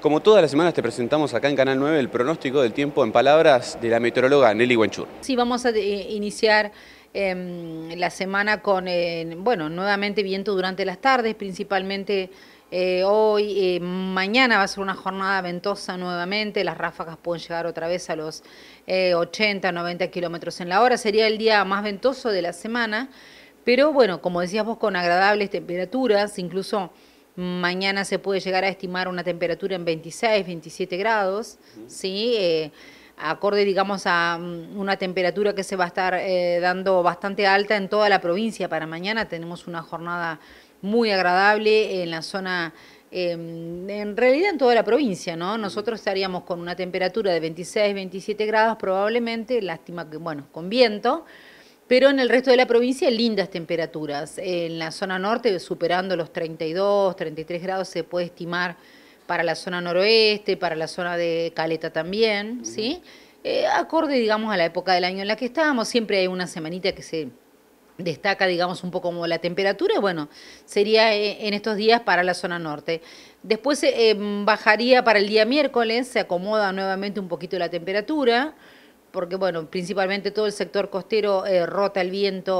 Como todas las semanas te presentamos acá en Canal 9 el pronóstico del tiempo en palabras de la meteoróloga Nelly Huenchur. Sí, vamos a eh, iniciar em, la semana con, eh, bueno, nuevamente viento durante las tardes, principalmente eh, hoy, mañana va a ser una jornada ventosa nuevamente, las ráfagas pueden llegar otra vez a los 80, 90 kilómetros en la hora, sería el día más ventoso de la semana, pero bueno, como decías vos, con agradables temperaturas, incluso Mañana se puede llegar a estimar una temperatura en 26, 27 grados, ¿sí? Eh, acorde, digamos, a mm, una temperatura que se va a estar eh, dando bastante alta en toda la provincia para mañana. Tenemos una jornada muy agradable en la zona... Em, en realidad en toda la provincia, ¿no? Nosotros estaríamos con una temperatura de 26, 27 grados probablemente, lástima que, bueno, con viento, pero en el resto de la provincia, lindas temperaturas. En la zona norte, superando los 32, 33 grados, se puede estimar para la zona noroeste, para la zona de Caleta también, ¿sí? Eh, acorde, digamos, a la época del año en la que estábamos. Siempre hay una semanita que se destaca, digamos, un poco como la temperatura, bueno, sería eh, en estos días para la zona norte. Después eh, em, bajaría para el día miércoles, se acomoda nuevamente un poquito la temperatura porque bueno, principalmente todo el sector costero eh, rota el viento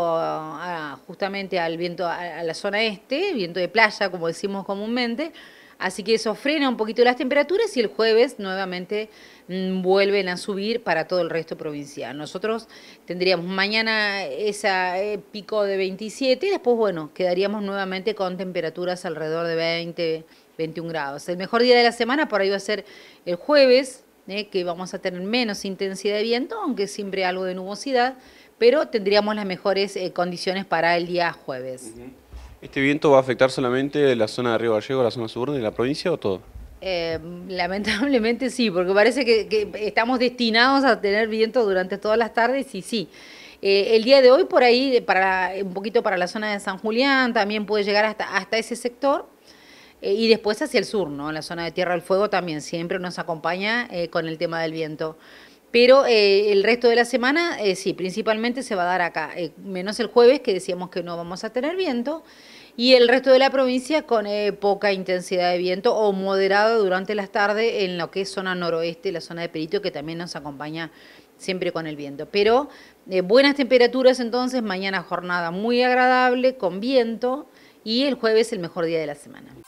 justamente al viento a, la zona este, viento de playa, como decimos comúnmente. Así que eso frena un poquito las temperaturas y el jueves nuevamente mm, vuelven a subir para todo el resto provincial. Nosotros tendríamos mañana ese eh, pico de 27 y después, bueno, quedaríamos nuevamente con temperaturas alrededor de 20, 21 grados. El mejor día de la semana por ahí va a ser el jueves, ¿eh? que vamos a tener menos intensidad de viento, aunque siempre algo de nubosidad, pero tendríamos las mejores eh, condiciones para el día jueves. ¿Este viento va a afectar solamente la zona de Río Gallego, la zona sur de la provincia o todo? Em, lamentablemente sí, porque parece que, estamos destinados a tener viento durante todas las tardes y sí. Eh, el día de hoy por ahí, para, un poquito para la zona de San Julián, también puede llegar hasta, hasta ese sector. Eh, y después hacia el sur, ¿no? La zona de Tierra del Fuego también siempre nos acompaña eh, con el tema del viento. Pero eh, el resto de la semana, sí, principalmente se va a dar acá, menos el jueves que decíamos que no vamos a tener viento, y el resto de la provincia con poca intensidad de viento o moderado durante las tardes en lo que es zona noroeste, la zona de Perito, que también nos acompaña siempre con el viento. Pero buenas temperaturas entonces, mañana jornada muy agradable, con viento, y el jueves el mejor día de la semana.